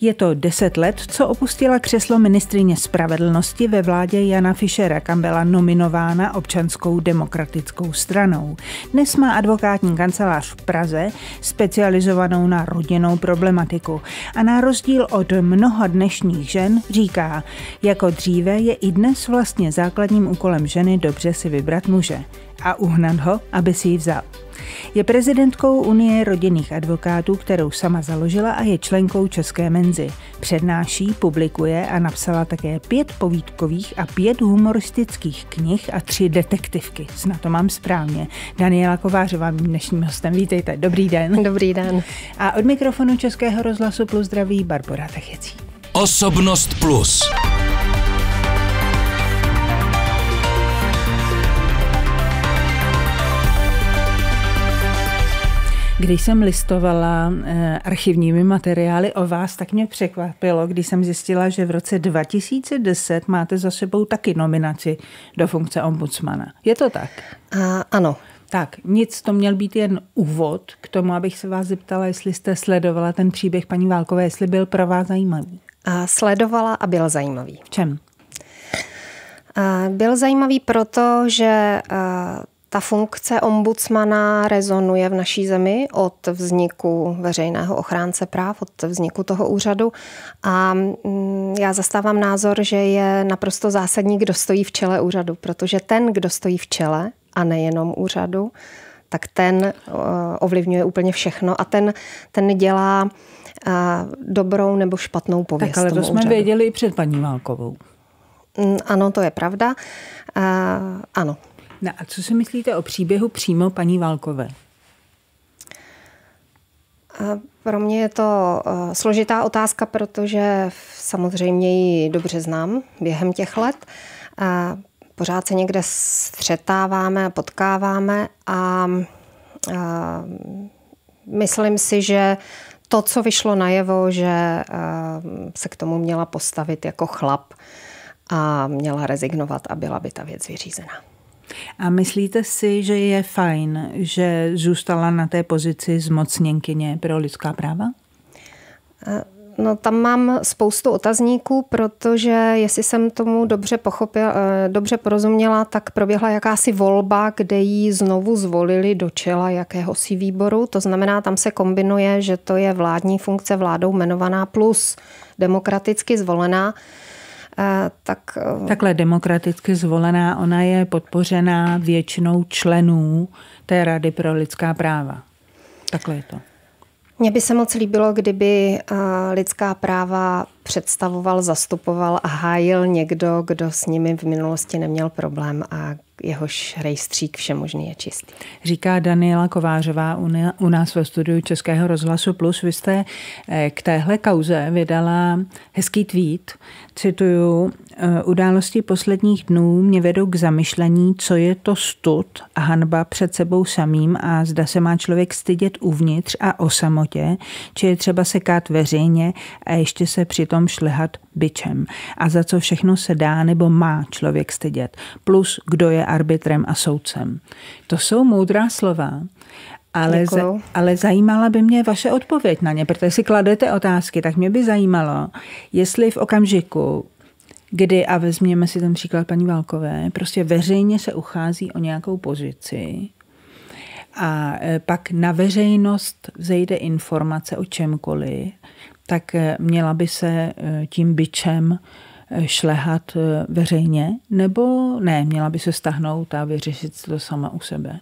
Je to deset let, co opustila křeslo ministrině spravedlnosti ve vládě Jana Fischera, kam byla nominována občanskou demokratickou stranou. Dnes má advokátní kancelář v Praze, specializovanou na rodinnou problematiku. A na rozdíl od mnoha dnešních žen říká, jako dříve je i dnes vlastně základním úkolem ženy dobře si vybrat muže a uhnat ho, aby si ji vzal. Je prezidentkou Unie rodinných advokátů, kterou sama založila a je členkou České menzy. Přednáší, publikuje a napsala také pět povídkových a pět humoristických knih a tři detektivky. Snad to mám správně. Daniela Kovářová, dnešním hostem. Vítejte. Dobrý den. Dobrý den. A od mikrofonu Českého rozhlasu plus zdraví Barbara Techecí. Osobnost plus. Když jsem listovala eh, archivními materiály o vás, tak mě překvapilo, když jsem zjistila, že v roce 2010 máte za sebou taky nominaci do funkce ombudsmana. Je to tak? A, ano. Tak, nic, to měl být jen úvod k tomu, abych se vás zeptala, jestli jste sledovala ten příběh paní Válkové, jestli byl pro vás zajímavý. A sledovala a byl zajímavý. V čem? A byl zajímavý proto, že eh, ta funkce ombudsmana rezonuje v naší zemi od vzniku veřejného ochránce práv, od vzniku toho úřadu a mm, já zastávám názor, že je naprosto zásadní, kdo stojí v čele úřadu, protože ten, kdo stojí v čele a nejenom úřadu, tak ten eh, ovlivňuje úplně všechno a ten, ten dělá eh, dobrou nebo špatnou pověst. Tak ale to jsme úřadu. věděli i před paní Válkovou. Mm, ano, to je pravda. Eh, ano, No a co si myslíte o příběhu přímo paní Válkové? Pro mě je to eh, složitá otázka, protože samozřejmě ji dobře znám během těch let. Pořád se někde střetáváme, potkáváme a myslím si, že to, co vyšlo najevo, že eh, se k tomu měla postavit jako chlap a měla rezignovat a byla by ta věc vyřízená. A myslíte si, že je fajn, že zůstala na té pozici zmocněnkyně pro lidská práva? No tam mám spoustu otazníků, protože jestli jsem tomu dobře, pochopila, eh, dobře porozuměla, tak proběhla jakási volba, kde ji znovu zvolili do čela jakéhosi výboru. To znamená, tam se kombinuje, že to je vládní funkce vládou jmenovaná plus demokraticky zvolená tak... Eh, Takhle demokraticky zvolená, ona je podpořená většinou členů té Rady pro lidská práva. Takhle je to. Mně by se moc líbilo, kdyby eh, lidská práva představoval, zastupoval a hájil někdo, kdo s nimi v minulosti neměl problém a jehož rejstřík všemožný je čistý. Říká Daniela Kovářová u nás ve studiu Českého rozhlasu Plus. Vy jste eh, k téhle kauze vydala hezký tweet, cituju, Eh, události posledních dnů mě vedou k zamyšlení, co je to stud a hanba před sebou samým a zda se má člověk stydět uvnitř a o samotě, či je třeba sekát veřejně a ještě se přitom šlehat byčem. A za co všechno se dá nebo má člověk stydět. Plus, kdo je arbitrem a soudcem. To jsou moudrá slova. Ale, za, ale zajímala by mě vaše odpověď na ně, protože si kladete otázky, tak mě by zajímalo, jestli v okamžiku, kdy, a vezměme si ten příklad paní Válkové, prostě veřejně se uchází o nějakou pozici a e, pak na veřejnost zejde informace o čemkoliv, tak e, měla by se e, tím byčem šlehat veřejně, nebo ne, měla by se stáhnout a vyřešit si to sama u sebe?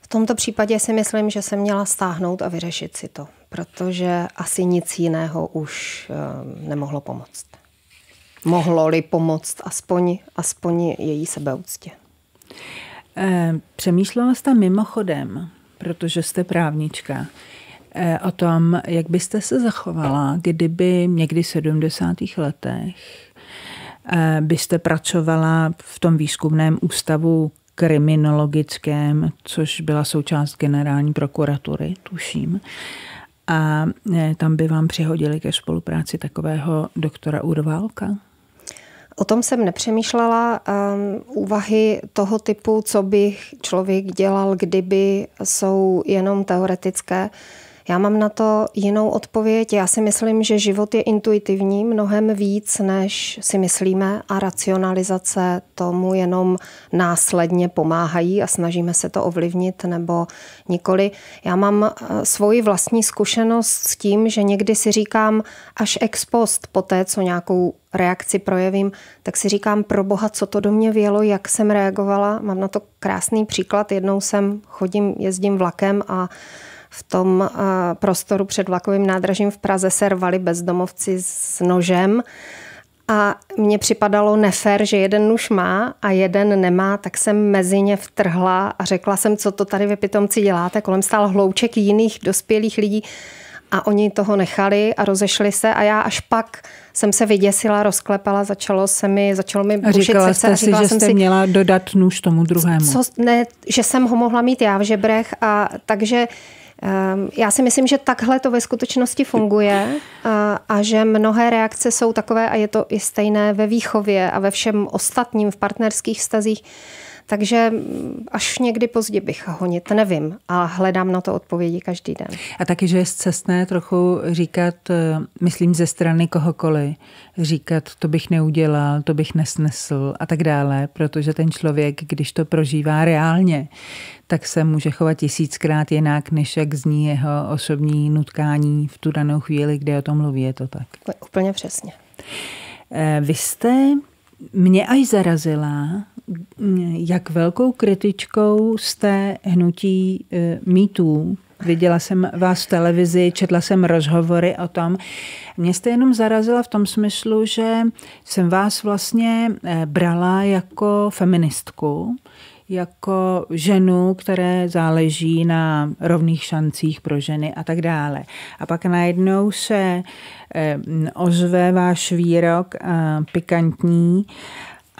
V tomto případě si myslím, že se měla stáhnout a vyřešit si to, protože asi nic jiného už nemohlo pomoct. Mohlo-li pomoct aspoň, aspoň její sebeúctě. Eh, přemýšlela jste mimochodem, protože jste právnička, eh, o tom, jak byste se zachovala, kdyby někdy v 70. letech eh, byste pracovala v tom výzkumném ústavu kriminologickém, což byla součást generální prokuratury, tuším. A tam by vám přihodili ke spolupráci takového doktora Urválka? O tom jsem nepřemýšlela. Um, úvahy toho typu, co by člověk dělal, kdyby, jsou jenom teoretické. Já mám na to jinou odpověď. Já si myslím, že život je intuitivní mnohem víc, než si myslíme a racionalizace tomu jenom následně pomáhají a snažíme se to ovlivnit nebo nikoli. Já mám eh, svoji vlastní zkušenost s tím, že někdy si říkám až ex post po té, co nějakou reakci projevím, tak si říkám pro boha, co to do mě vělo, jak jsem reagovala. Mám na to krásný příklad. Jednou jsem chodím, jezdím vlakem a v tom eh, prostoru před vlakovým nádražím v Praze se rvali bezdomovci s nožem. A mně připadalo nefér, že jeden nůž má a jeden nemá, tak jsem mezi ně vtrhla a řekla jsem, co to tady vy pitomci děláte. Kolem stál hlouček jiných dospělých lidí a oni toho nechali a rozešli se a já až pak jsem se vyděsila, rozklepala, začalo se mi, začalo mi bušit říkala srdce. Jste a říkala si, že jsem jste si, měla dodat nůž tomu druhému. Co, ne, že jsem ho mohla mít já v žebrech a takže Ehm, já si myslím, že takhle to ve skutečnosti funguje a, a že mnohé reakce jsou takové, a je to i stejné ve výchově a ve všem ostatním v partnerských vztazích, takže až někdy pozdě bych honit, nevím, a hledám na to odpovědi každý den. A taky, že je cestné trochu říkat, eh, myslím ze strany kohokoliv, říkat, to bych neudělal, to bych nesnesl a tak dále, protože ten člověk, když to prožívá reálně, tak se může chovat tisíckrát jinak, než jak zní jeho osobní nutkání v tu danou chvíli, kde o tom mluví, je to tak. Úplně přesně. Eh, vy jste mě až zarazila jak velkou kritičkou jste hnutí eh, mýtů? Viděla jsem vás v televizi, četla jsem rozhovory o tom. Mě jste jenom zarazila v tom smyslu, že jsem vás vlastně eh, brala jako feministku, jako ženu, které záleží na rovných šancích pro ženy a tak dále. A pak najednou se eh, ozve váš výrok pikantní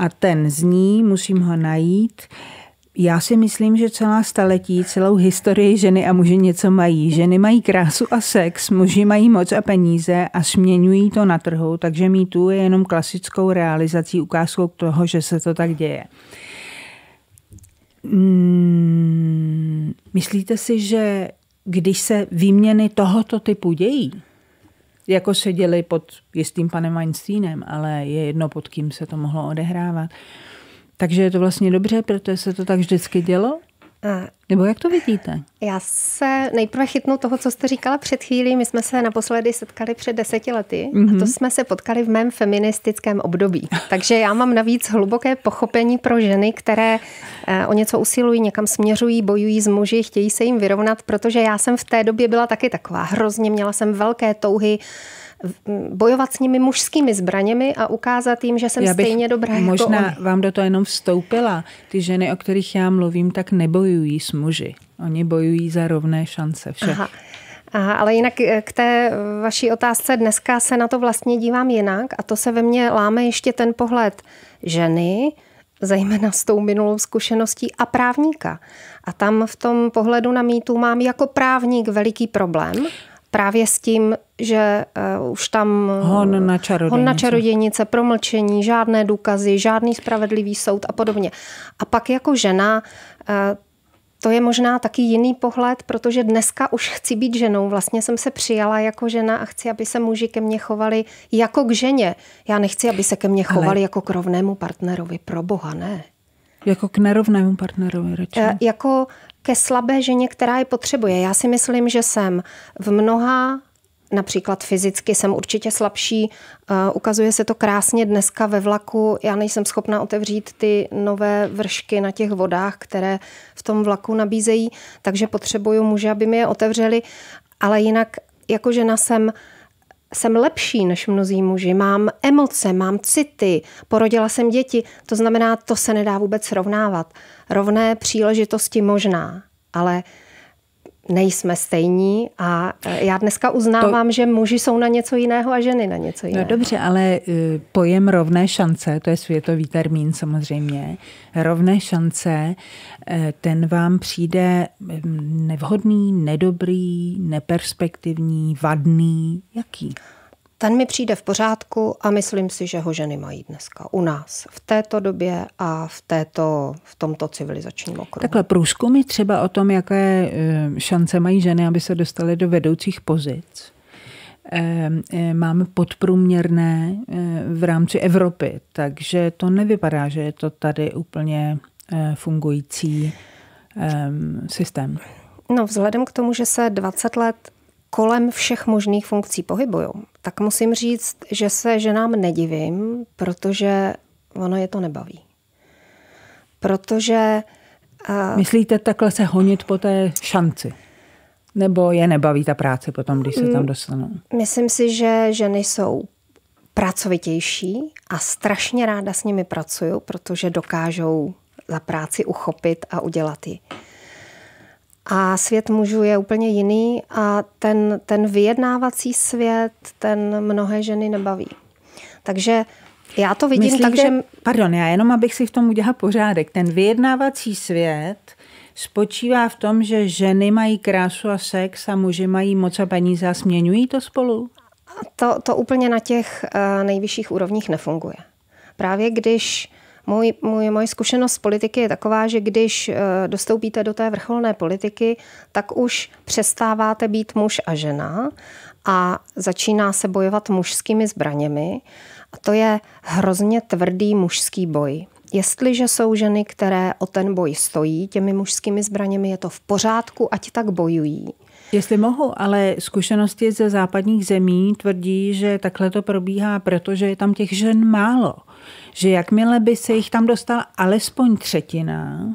a ten zní, musím ho najít. Já si myslím, že celá staletí, celou historii ženy a muži něco mají. Ženy mají krásu a sex, muži mají moc a peníze a směňují to na trhu, takže mít tu je jenom klasickou realizací ukázkou toho, že se to tak děje. Hmm, myslíte si, že když se výměny tohoto typu dějí, jako seděli pod jistým panem Weinsteinem, ale je jedno, pod kým se to mohlo odehrávat. Takže je to vlastně dobře, protože se to tak vždycky dělo nebo jak to vidíte? Já se nejprve chytnu toho, co jste říkala před chvílí. My jsme se naposledy setkali před deseti lety mm-hmm. a mhm. to jsme se potkali v mém feministickém období. Takže já mám navíc hluboké pochopení pro ženy, které eh, o něco usilují, někam směřují, bojují s muži, chtějí se jim vyrovnat, protože já jsem v té době byla taky taková hrozně, měla jsem velké touhy bojovat s nimi mužskými zbraněmi a ukázat jim, že jsem já bych stejně dobrá možná jako Možná vám do toho jenom vstoupila. Ty ženy, o kterých já mluvím, tak nebojují s muži. Oni bojují za rovné šance všech. Aha. Aha, ale jinak eh, k té eh, vaší otázce dneska se na to vlastně dívám jinak a to se ve mně láme ještě ten pohled ženy, zejména s tou minulou zkušeností a právníka. A tam v tom pohledu na mítu mám jako právník veliký problém právě s tím, že uh, už tam hon na, čarodějnice. hon na čarodějnice, promlčení, žádné důkazy, žádný spravedlivý soud a podobně. A pak jako žena uh, to je možná taky jiný pohled, protože dneska už chci být ženou. Vlastně jsem se přijala jako žena a chci, aby se muži ke mně chovali jako k ženě. Já nechci, aby se ke mně chovali Ale... jako k rovnému partnerovi. Pro boha, ne. Jako k nerovnému partnerovi, radši. E, jako ke slabé ženě, která je potřebuje. Já si myslím, že jsem v mnoha Například fyzicky jsem určitě slabší. Ukazuje se to krásně dneska ve vlaku. Já nejsem schopna otevřít ty nové vršky na těch vodách, které v tom vlaku nabízejí, takže potřebuju muže, aby mi je otevřeli. Ale jinak jako žena jsem jsem lepší než mnozí muži, mám emoce, mám city, porodila jsem děti, to znamená, to se nedá vůbec srovnávat. Rovné příležitosti možná, ale nejsme stejní a e, já dneska uznávám, to... že muži jsou na něco jiného a ženy na něco no jiného. No dobře, ale e, pojem rovné šance, to je světový termín samozřejmě, rovné šance, e, ten vám přijde mm, nevhodný, nedobrý, neperspektivní, vadný, jaký? ten mi přijde v pořádku a myslím si, že ho ženy mají dneska u nás v této době a v, této, v tomto civilizačním okruhu. Takhle průzkumy třeba o tom, jaké eh, šance mají ženy, aby se dostaly do vedoucích pozic, ehm, eh, máme podprůměrné eh, v rámci Evropy, takže to nevypadá, že je to tady úplně fungující ehm, systém. No, vzhledem k tomu, že se 20 let kolem všech možných funkcí pohybují, tak musím říct, že se ženám nedivím, protože ono je to nebaví. Protože... Uh, Myslíte takhle se honit po té šanci? Nebo je nebaví ta práce potom, když se tam mm, dostanou? Myslím si, že ženy jsou pracovitější a strašně ráda s nimi pracuju, protože dokážou za práci uchopit a udělat ji. A svět mužů je úplně jiný a ten, ten vyjednávací svět, ten mnohé ženy nebaví. Takže já to vidím Myslíte, tak, že... Pardon, já jenom abych si v tom udělal pořádek. Ten vyjednávací svět spočívá v tom, že ženy mají krásu a sex a muži mají moc a peníze a směňují to spolu? To, to úplně na těch eh, nejvyšších úrovních nefunguje. Právě když můj, můj, moje zkušenost z politiky je taková, že když eh, dostoupíte do té vrcholné politiky, tak už přestáváte být muž a žena a začíná se bojovat mužskými zbraněmi. A to je hrozně tvrdý mužský boj. Jestliže jsou ženy, které o ten boj stojí těmi mužskými zbraněmi, je to v pořádku, ať tak bojují. Jestli mohu, ale zkušenosti ze západních zemí tvrdí, že takhle to probíhá, protože je tam těch žen málo že jakmile by se jich tam dostal alespoň třetina,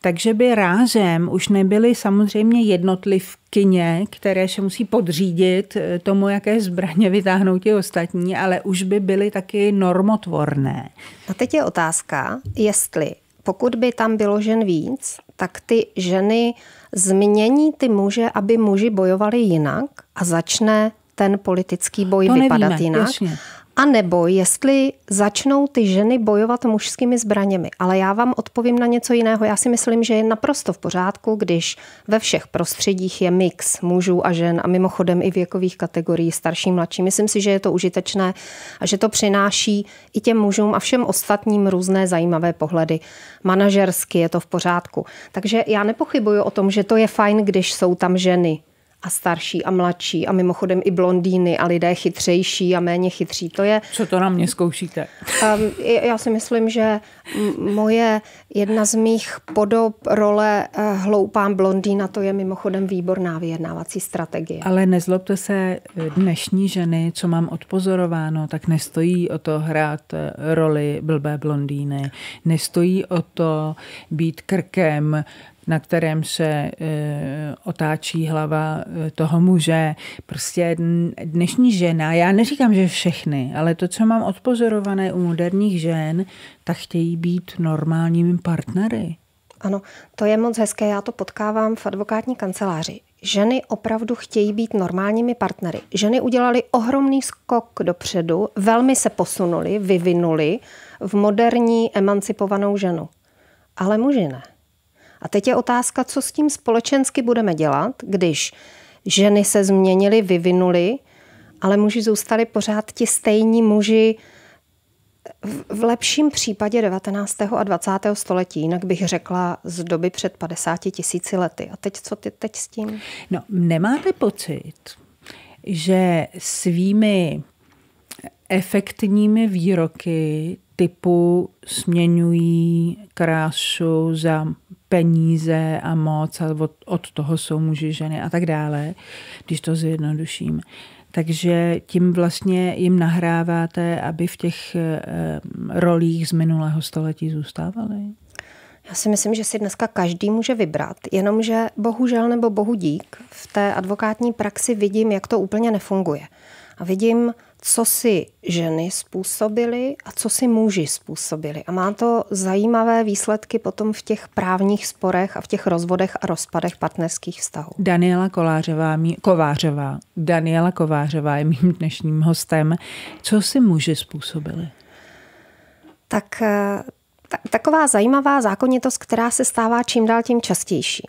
takže by rázem už nebyly samozřejmě jednotlivkyně, které se musí podřídit eh, tomu, jaké zbraně vytáhnou ti ostatní, ale už by byly taky normotvorné. A teď je otázka, jestli pokud by tam bylo žen víc, tak ty ženy změní ty muže, aby muži bojovali jinak a začne ten politický boj to vypadat nevíme, jinak. Jasně. A nebo jestli začnou ty ženy bojovat mužskými zbraněmi. Ale já vám odpovím na něco jiného. Já si myslím, že je naprosto v pořádku, když ve všech prostředích je mix mužů a žen a mimochodem i věkových kategorií starší, mladší. Myslím si, že je to užitečné a že to přináší i těm mužům a všem ostatním různé zajímavé pohledy. Manažersky je to v pořádku. Takže já nepochybuju o tom, že to je fajn, když jsou tam ženy a starší a mladší a mimochodem i blondýny a lidé chytřejší a méně chytří. To je... Co to na mě zkoušíte? Um, já si myslím, že moje jedna z mých podob role uh, hloupám blondýna, to je mimochodem výborná vyjednávací strategie. Ale nezlobte se, dnešní ženy, co mám odpozorováno, tak nestojí o to hrát eh, roli blbé blondýny. Nestojí o to být krkem, na kterém se e, otáčí hlava e, toho muže. Prostě dnešní žena, já neříkám, že všechny, ale to, co mám odpozorované u moderních žen, tak chtějí být normálními partnery. Ano, to je moc hezké, já to potkávám v advokátní kanceláři. Ženy opravdu chtějí být normálními partnery. Ženy udělali ohromný skok dopředu, velmi se posunuli, vyvinuli v moderní emancipovanou ženu. Ale muži ne. A teď je otázka, co s tím společensky budeme dělat, když ženy se změnily, vyvinuly, ale muži zůstali pořád ti stejní muži v lepším případě 19. a 20. století, jinak bych řekla z doby před 50 tisíci lety. A teď co ty teď s tím? No, nemáte pocit, že svými efektními výroky typu směňují krásu za peníze a moc a od, od toho jsou muži, ženy a tak dále, když to zjednoduším. Takže tím vlastně jim nahráváte, aby v těch eh, rolích z minulého století zůstávali. Já si myslím, že si dneska každý může vybrat, jenomže bohužel nebo bohu dík v té advokátní praxi vidím, jak to úplně nefunguje. A vidím co si ženy způsobily a co si muži způsobili. A má to zajímavé výsledky potom v těch právních sporech a v těch rozvodech a rozpadech partnerských vztahů. Daniela Kolářová, mý, Kovářová, Daniela Kovářová je mým dnešním hostem. Co si muži způsobili? Tak eh, taková zajímavá zákonitost, která se stává čím dál tím častější.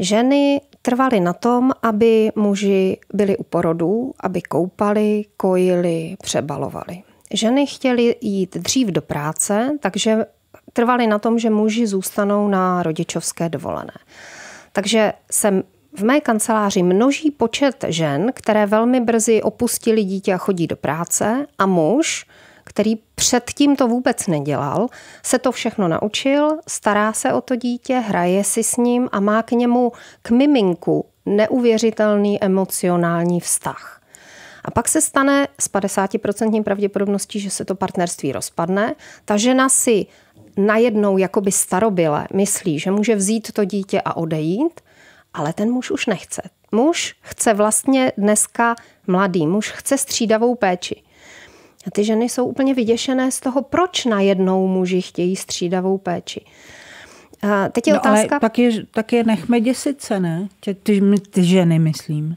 Ženy trvali na tom, aby muži byli u porodů, aby koupali, kojili, přebalovali. Ženy chtěly jít dřív do práce, takže trvali na tom, že muži zůstanou na rodičovské dovolené. Takže jsem v mé kanceláři množí počet žen, které velmi brzy opustili dítě a chodí do práce a muž, který předtím to vůbec nedělal, se to všechno naučil, stará se o to dítě, hraje si s ním a má k němu, k miminku, neuvěřitelný emocionální vztah. A pak se stane s 50% pravděpodobností, že se to partnerství rozpadne. Ta žena si najednou jakoby starobile myslí, že může vzít to dítě a odejít, ale ten muž už nechce. Muž chce vlastně dneska mladý, muž chce střídavou péči. A ty ženy jsou úplně vyděšené z toho, proč najednou muži chtějí střídavou péči. A teď je no, otázka... Ale tak, je, tak je nechme děsit se, ne? Ty, ty, ty ženy, myslím.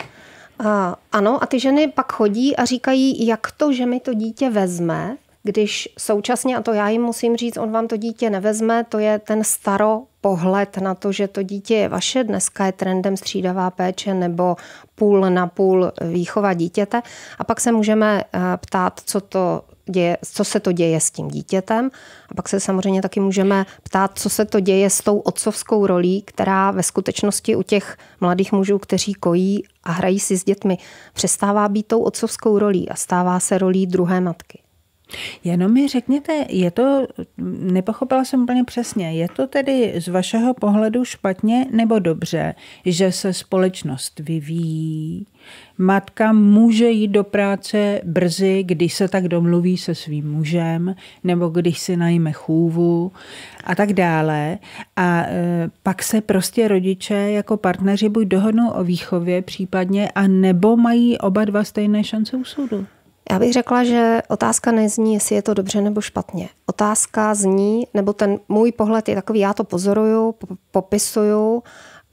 A, ano, a ty ženy pak chodí a říkají, jak to, že mi to dítě vezme, když současně, a to já jim musím říct, on vám to dítě nevezme, to je ten staro pohled na to, že to dítě je vaše. Dneska je trendem střídavá péče nebo půl na půl výchova dítěte. A pak se můžeme eh, ptát, co to děje, co se to děje s tím dítětem. A pak se samozřejmě taky můžeme ptát, co se to děje s tou otcovskou rolí, která ve skutečnosti u těch mladých mužů, kteří kojí a hrají si s dětmi, přestává být tou otcovskou rolí a stává se rolí druhé matky. Jenom mi řekněte, je to, nepochopila jsem úplně přesně, je to tedy z vašeho pohledu špatně nebo dobře, že se společnost vyvíjí? Matka může jít do práce brzy, když se tak domluví se svým mužem, nebo když si najme chůvu a tak dále. A e, pak se prostě rodiče jako partneři buď dohodnou o výchově případně, a nebo mají oba dva stejné šance u soudu. Já bych řekla, že otázka nezní, jestli je to dobře nebo špatně. Otázka zní, nebo ten můj pohled je takový, já to pozoruju, popisuju,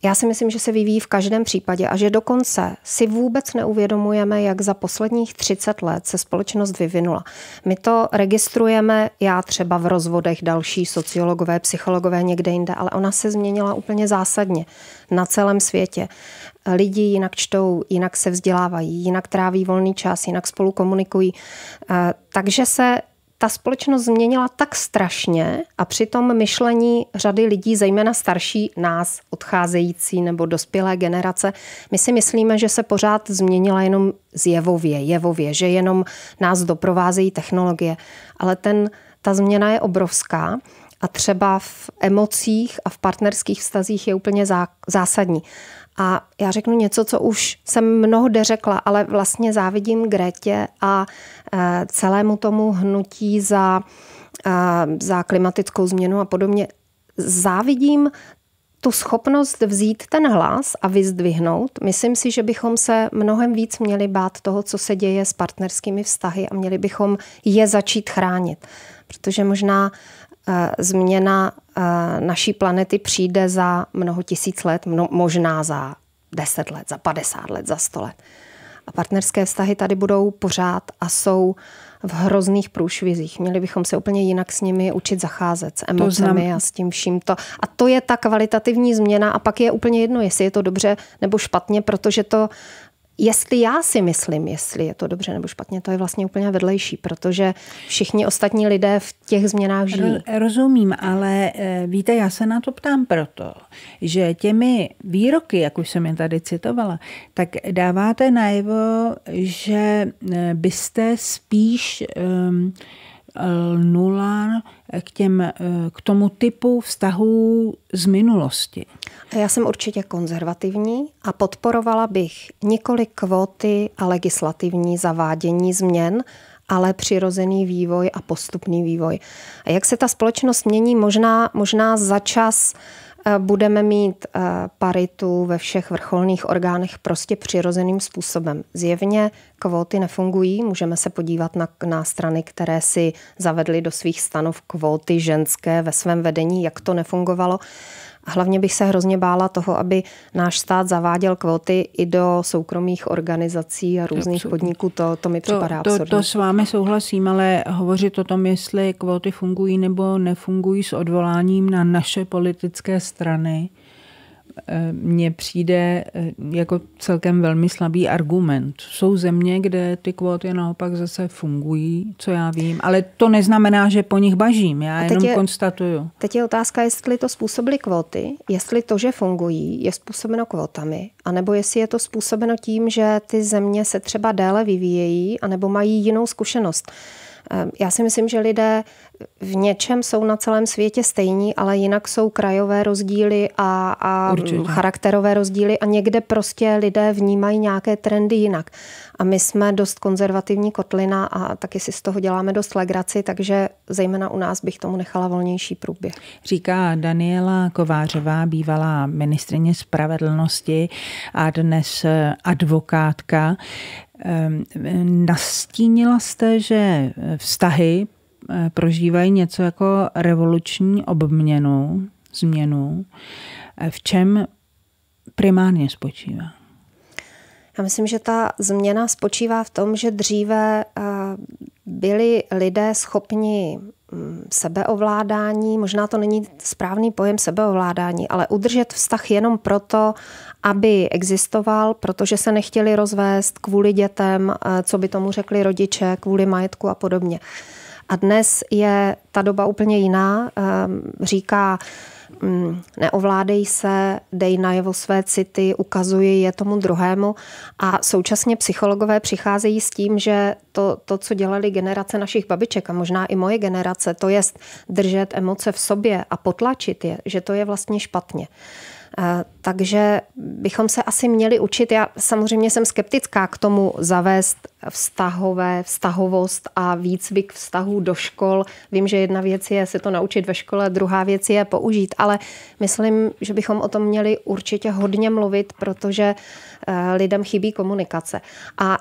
já si myslím, že se vyvíjí v každém případě a že dokonce si vůbec neuvědomujeme, jak za posledních 30 let se společnost vyvinula. My to registrujeme, já třeba v rozvodech, další sociologové, psychologové někde jinde, ale ona se změnila úplně zásadně na celém světě lidi jinak čtou, jinak se vzdělávají, jinak tráví volný čas, jinak spolu komunikují. Takže se ta společnost změnila tak strašně a přitom myšlení řady lidí, zejména starší nás, odcházející nebo dospělé generace, my si myslíme, že se pořád změnila jenom zjevově, jevově, že jenom nás doprovázejí technologie. Ale ten, ta změna je obrovská a třeba v emocích a v partnerských vztazích je úplně zásadní. A já řeknu něco, co už jsem mnohde řekla, ale vlastně závidím Gretě a e, celému tomu hnutí za, e, za klimatickou změnu a podobně. Závidím tu schopnost vzít ten hlas a vyzdvihnout, myslím si, že bychom se mnohem víc měli bát toho, co se děje s partnerskými vztahy a měli bychom je začít chránit. Protože možná Eh, změna eh, naší planety přijde za mnoho tisíc let, možná za deset let, za padesát let, za sto let. A partnerské vztahy tady budou pořád a jsou v hrozných průšvizích. Měli bychom se úplně jinak s nimi učit zacházet, s emocemi a s tím vším. To. A to je ta kvalitativní změna a pak je úplně jedno, jestli je to dobře nebo špatně, protože to Jestli já si myslím, jestli je to dobře nebo špatně, to je vlastně úplně vedlejší, protože všichni ostatní lidé v těch změnách žijí. Rozumím, ale eh, víte, já se na to ptám proto, že těmi výroky, jak už jsem je tady citovala, tak dáváte najevo, že eh, byste spíš um, nula eh, k, těm, eh, k tomu typu vztahů z minulosti. Já jsem určitě konzervativní a podporovala bych nikoli kvóty a legislativní zavádění změn, ale přirozený vývoj a postupný vývoj. A jak se ta společnost mění, možná, možná za čas uh, budeme mít paritu ve všech vrcholných orgánech prostě přirozeným způsobem. Zjevně kvóty nefungují, můžeme se podívat na, na strany, které si zavedly do svých stanov kvóty ženské ve svém vedení, jak to nefungovalo. A hlavně bych se hrozně bála toho, aby náš stát zaváděl kvóty i do soukromých organizací a různých Absolutně. podniků. To, to mi připadá to, to, absurdní. to s vámi souhlasím, ale hovořit o tom, jestli kvóty fungují nebo nefungují s odvoláním na naše politické strany, Eh, mně přijde eh, jako celkem velmi slabý argument. Jsou země, kde ty kvóty naopak zase fungují, co já vím, ale to neznamená, že po nich bažím, já jenom je, konstatuju. Teď je otázka, jestli to způsobily kvóty, jestli to, že fungují, je způsobeno kvótami, anebo jestli je to způsobeno tím, že ty země se třeba déle vyvíjejí, anebo mají jinou zkušenost. Eh, já si myslím, že lidé v něčem jsou na celém světě stejní, ale jinak jsou krajové rozdíly a, a charakterové rozdíly a někde prostě lidé vnímají nějaké trendy jinak. A my jsme dost konzervativní kotlina a taky si z toho děláme dost legraci, takže zejména u nás bych tomu nechala volnější průběh. Říká Daniela Kovářová, bývalá ministrině spravedlnosti a dnes eh, advokátka. Ehm, eh, nastínila jste, že eh, vztahy Eh, prožívají něco jako revoluční obměnu, změnu, eh, v čem primárně spočívá? Já myslím, že ta změna spočívá v tom, že dříve eh, byli lidé schopni mm, sebeovládání, možná to není správný pojem sebeovládání, ale udržet vztah jenom proto, aby existoval, protože se nechtěli rozvést kvůli dětem, co by tomu řekli rodiče, kvůli majetku a podobně. A dnes je ta doba úplně jiná. Ehm, říká, mm, neovládej se, dej najevo své city, ukazuje je tomu druhému. A současně psychologové přicházejí s tím, že to, to, co dělali generace našich babiček a možná i moje generace, to jest držet emoce v sobě a potlačit je, že to je vlastně špatně. Eh, takže bychom se asi měli učit. Já samozřejmě jsem skeptická k tomu zavést vztahové, vztahovost a výcvik vztahů do škol. Vím, že jedna věc je se to naučit ve škole, druhá věc je použít, ale myslím, že bychom o tom měli určitě hodně mluvit, protože eh, lidem chybí komunikace. A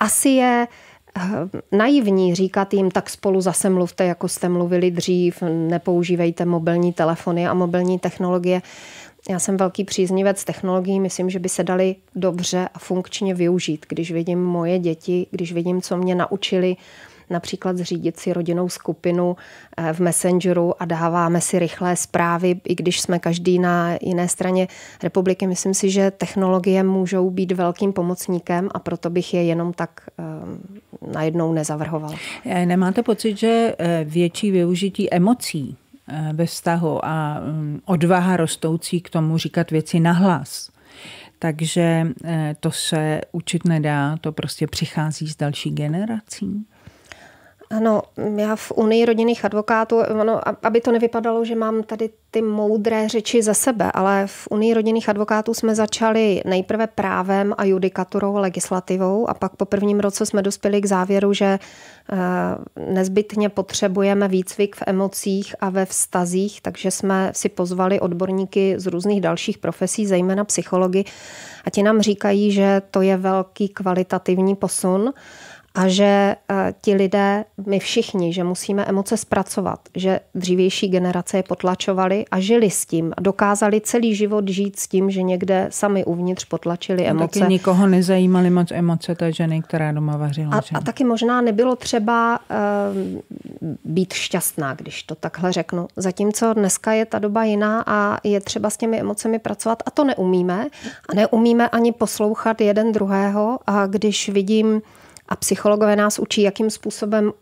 asi je eh, naivní říkat jim, tak spolu zase mluvte, jako jste mluvili dřív, nepoužívejte mobilní telefony a mobilní technologie. Já jsem velký příznivec technologií, myslím, že by se dali dobře a funkčně využít. Když vidím moje děti, když vidím, co mě naučili, například zřídit si rodinnou skupinu eh, v Messengeru a dáváme si rychlé zprávy, i když jsme každý na jiné straně republiky. Myslím si, že technologie můžou být velkým pomocníkem a proto bych je jenom tak ehm, najednou nezavrhovala. Eh, nemáte pocit, že eh, větší využití emocí Eh, ve vztahu a mm, odvaha rostoucí k tomu říkat věci nahlas. Takže eh, to se učit nedá, to prostě přichází z další generací. Ano, já v Unii rodinných advokátů, ano, aby to nevypadalo, že mám tady ty moudré řeči za sebe, ale v Unii rodinných advokátů jsme začali nejprve právem a judikaturou a legislativou a pak po prvním roce jsme dospěli k závěru, že eh, nezbytně potřebujeme výcvik v emocích a ve vztazích, takže jsme si pozvali odborníky z různých dalších profesí, zejména psychologi, a ti nám říkají, že to je velký kvalitativní posun a že eh, ti lidé, my všichni, že musíme emoce zpracovat, že dřívější generace je potlačovali a žili s tím dokázali celý život žít s tím, že někde sami uvnitř potlačili no, emoce. taky nikoho nezajímaly moc emoce té ženy, která doma vařila. A, a taky možná nebylo třeba uh, být šťastná, když to takhle řeknu. Zatímco dneska je ta doba jiná a je třeba s těmi emocemi pracovat a to neumíme. A neumíme ani poslouchat jeden druhého a když vidím a psychologové nás učí, jakým způsobem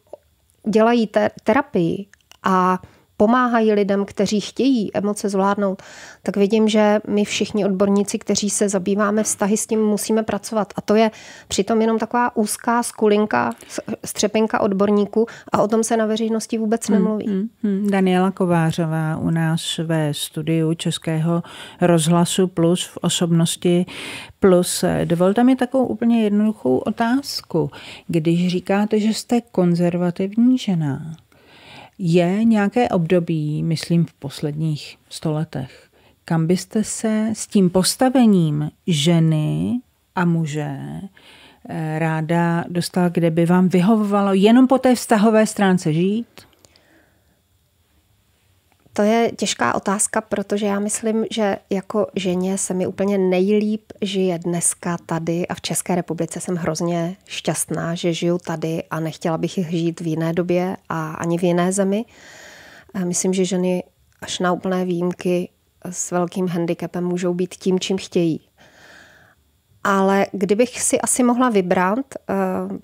dělají te- terapii. A pomáhají lidem, kteří chtějí emoce zvládnout, tak vidím, že my všichni odborníci, kteří se zabýváme vztahy, s tím musíme pracovat. A to je přitom jenom taková úzká skulinka, střepinka odborníků a o tom se na veřejnosti vůbec hmm, nemluví. Hmm, hmm, hmm. Daniela Kovářová u nás ve studiu Českého rozhlasu Plus v osobnosti Plus. Dovolte mi takovou úplně jednoduchou otázku. Když říkáte, že jste konzervativní žena, je nějaké období, myslím v posledních stoletech, kam byste se s tím postavením ženy a muže eh, ráda dostal, kde by vám vyhovovalo jenom po té vztahové stránce žít? To je těžká otázka, protože já myslím, že jako ženě se mi úplně nejlíp žije dneska tady a v České republice jsem hrozně šťastná, že žiju tady a nechtěla bych jich žít v jiné době a ani v jiné zemi. Myslím, že ženy až na úplné výjimky s velkým handicapem můžou být tím, čím chtějí. Ale kdybych si asi mohla vybrat, eh,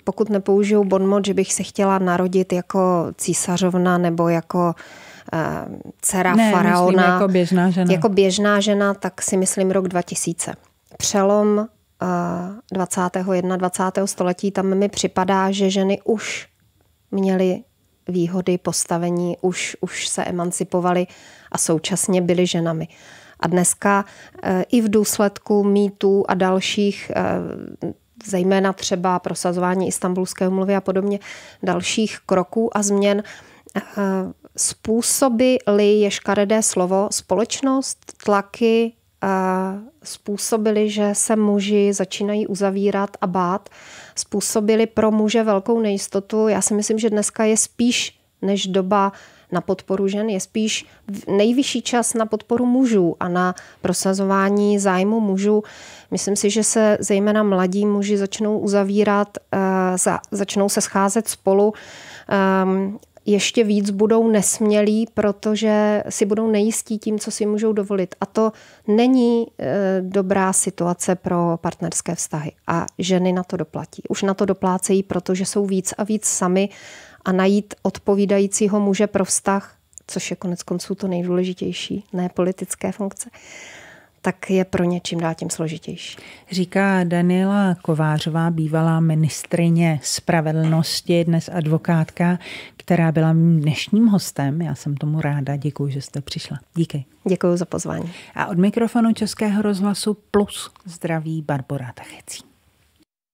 pokud nepoužiju bonmot, že bych se chtěla narodit jako císařovna nebo jako dcera ne, faraona. Myslím, jako běžná žena. Jako běžná žena, tak si myslím rok 2000. Přelom 21. 20. století, tam mi připadá, že ženy už měly výhody, postavení, už, už se emancipovaly a současně byly ženami. A dneska e, i v důsledku mýtů a dalších, e, zejména třeba prosazování istambulské umluvy a podobně, dalších kroků a změn, e, způsobili je škaredé slovo společnost, tlaky, způsobili, že se muži začínají uzavírat a bát, způsobili pro muže velkou nejistotu. Já si myslím, že dneska je spíš než doba na podporu žen, je spíš nejvyšší čas na podporu mužů a na prosazování zájmu mužů. Myslím si, že se zejména mladí muži začnou uzavírat, eh, začnou se scházet spolu, ehm, ještě víc budou nesmělí, protože si budou nejistí tím, co si můžou dovolit. A to není eh, dobrá situace pro partnerské vztahy. A ženy na to doplatí. Už na to doplácejí, protože jsou víc a víc sami a najít odpovídajícího muže pro vztah, což je konec konců to nejdůležitější, ne politické funkce, tak je pro ně čím dál tím složitější. Říká Daniela Kovářová, bývalá ministrině spravedlnosti, dnes advokátka, která byla mým dnešním hostem. Já jsem tomu ráda, děkuji, že jste přišla. Díky. Děkuji za pozvání. A od mikrofonu Českého rozhlasu Plus zdraví Barbora Tachecí.